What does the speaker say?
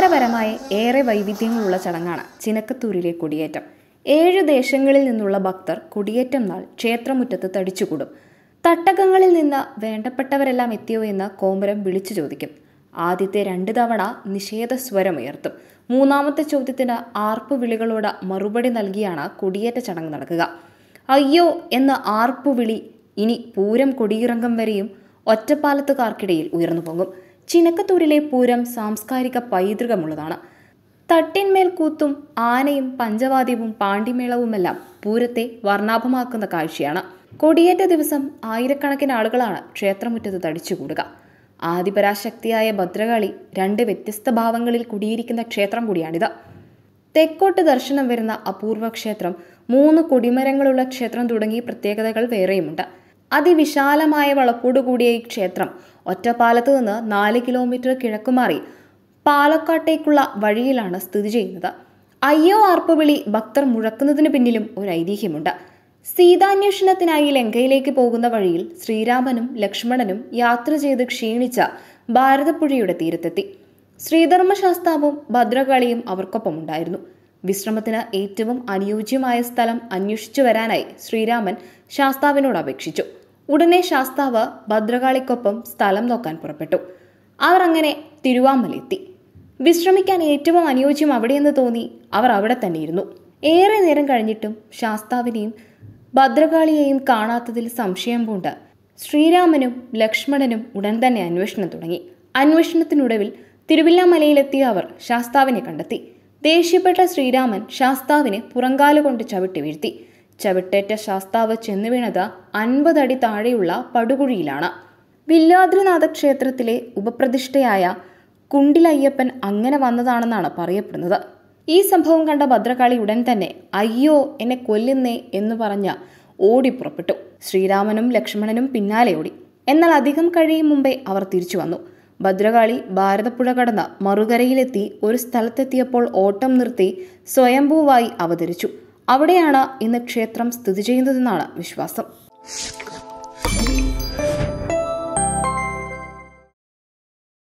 ആചാരപരമായി ഏറെ വൈവിധ്യങ്ങളുള്ള ചടങ്ങാണ് ചിനക്കത്തൂരിലെ കൊടിയേറ്റം ഏഴ് ദേശങ്ങളിൽ നിന്നുള്ള ഭക്തർ കൊടിയേറ്റം നാൾ ക്ഷേത്രമുറ്റത്ത് തടിച്ചുകൂടും തട്ടകങ്ങളിൽ നിന്ന് വേണ്ടപ്പെട്ടവരെല്ലാം എത്തിയോ എന്ന് കോമരം വിളിച്ചു ചോദിക്കും ആദ്യത്തെ രണ്ട് തവണ നിഷേധ സ്വരമുയർത്തും മൂന്നാമത്തെ ചോദ്യത്തിന് ആർപ്പ് വിളികളോട് മറുപടി നൽകിയാണ് കൊടിയേറ്റ ചടങ്ങ് നടക്കുക അയ്യോ എന്ന ആർപ്പുവിളി ഇനി പൂരം കൊടിയിറങ്കം വരെയും ഒറ്റപ്പാലത്തുകാർക്കിടയിൽ ഉയർന്നു പോകും ചിനക്കത്തൂരിലെ പൂരം സാംസ്കാരിക പൈതൃകമുള്ളതാണ് തട്ടിന്മേൽ കൂത്തും ആനയും പഞ്ചവാദ്യവും പാണ്ടിമേളവുമെല്ലാം പൂരത്തെ വർണ്ണാഭമാക്കുന്ന കാഴ്ചയാണ് കൊടിയേറ്റ ദിവസം ആയിരക്കണക്കിന് ആളുകളാണ് ക്ഷേത്രമുറ്റത്ത് തടിച്ചുകൂടുക ആദിപരാശക്തിയായ ഭദ്രകാളി രണ്ട് വ്യത്യസ്ത ഭാവങ്ങളിൽ കുടിയിരിക്കുന്ന ക്ഷേത്രം കൂടിയാണിത് തെക്കോട്ട് ദർശനം വരുന്ന അപൂർവ ക്ഷേത്രം മൂന്ന് കൊടിമരങ്ങളുള്ള ക്ഷേത്രം തുടങ്ങി പ്രത്യേകതകൾ വേറെയുമുണ്ട് അതിവിശാലമായ വളപ്പോടുകൂടിയ ഈ ക്ഷേത്രം ഒറ്റപ്പാലത്ത് നിന്ന് നാല് കിലോമീറ്റർ കിഴക്കുമാറി പാലക്കാട്ടേക്കുള്ള വഴിയിലാണ് സ്ഥിതി ചെയ്യുന്നത് അയ്യോ ആർപ്പുവിളി ഭക്തർ മുഴക്കുന്നതിന് പിന്നിലും ഒരു ഐതിഹ്യമുണ്ട് സീതാന്വേഷണത്തിനായി ലങ്കയിലേക്ക് പോകുന്ന വഴിയിൽ ശ്രീരാമനും ലക്ഷ്മണനും യാത്ര ചെയ്ത് ക്ഷീണിച്ച ഭാരതപ്പുഴയുടെ തീരത്തെത്തി ശ്രീധർമ്മശാസ്താവും ഭദ്രകാളിയും അവർക്കൊപ്പം ഉണ്ടായിരുന്നു വിശ്രമത്തിന് ഏറ്റവും അനുയോജ്യമായ സ്ഥലം അന്വേഷിച്ചു വരാനായി ശ്രീരാമൻ ശാസ്താവിനോട് അപേക്ഷിച്ചു ഉടനെ ശാസ്താവ് ഭദ്രകാളിക്കൊപ്പം സ്ഥലം നോക്കാൻ പുറപ്പെട്ടു അവർ അങ്ങനെ തിരുവാമലെത്തി വിശ്രമിക്കാൻ ഏറ്റവും അനുയോജ്യം അവിടെയെന്ന് തോന്നി അവർ അവിടെ തന്നെയിരുന്നു ഏറെ നേരം കഴിഞ്ഞിട്ടും ശാസ്താവിനെയും ഭദ്രകാളിയെയും കാണാത്തതിൽ സംശയം പൂണ്ട് ശ്രീരാമനും ലക്ഷ്മണനും ഉടൻ തന്നെ അന്വേഷണം തുടങ്ങി അന്വേഷണത്തിനൊടുവിൽ തിരുവില്ലാമലയിലെത്തിയ അവർ ശാസ്താവിനെ കണ്ടെത്തി ദേഷ്യപ്പെട്ട ശ്രീരാമൻ ശാസ്താവിനെ പുറങ്കാലുകൊണ്ട് ചവിട്ടി വീഴ്ത്തി ചവിട്ടേറ്റ ശാസ്താവ് ചെന്നുവീണത് അൻപതടി താഴെയുള്ള പടുകുഴിയിലാണ് വില്ലാദ്രിനാഥ ക്ഷേത്രത്തിലെ ഉപപ്രതിഷ്ഠയായ കുണ്ടിലയ്യപ്പൻ അങ്ങനെ വന്നതാണെന്നാണ് പറയപ്പെടുന്നത് ഈ സംഭവം കണ്ട ഭദ്രകാളി ഉടൻ തന്നെ അയ്യോ എന്നെ കൊല്ലുന്നേ എന്ന് പറഞ്ഞ് ഓടി പുറപ്പെട്ടു ശ്രീരാമനും ലക്ഷ്മണനും പിന്നാലെ ഓടി എന്നാൽ അധികം കഴിയും മുമ്പേ അവർ തിരിച്ചു വന്നു ഭദ്രകാളി ഭാരതപ്പുഴ കടന്ന് മറുകരയിലെത്തി ഒരു സ്ഥലത്തെത്തിയപ്പോൾ ഓട്ടം നിർത്തി സ്വയംഭൂവായി അവതരിച്ചു അവിടെയാണ് ഇന്ന് ക്ഷേത്രം സ്ഥിതി ചെയ്യുന്നതെന്നാണ് വിശ്വാസം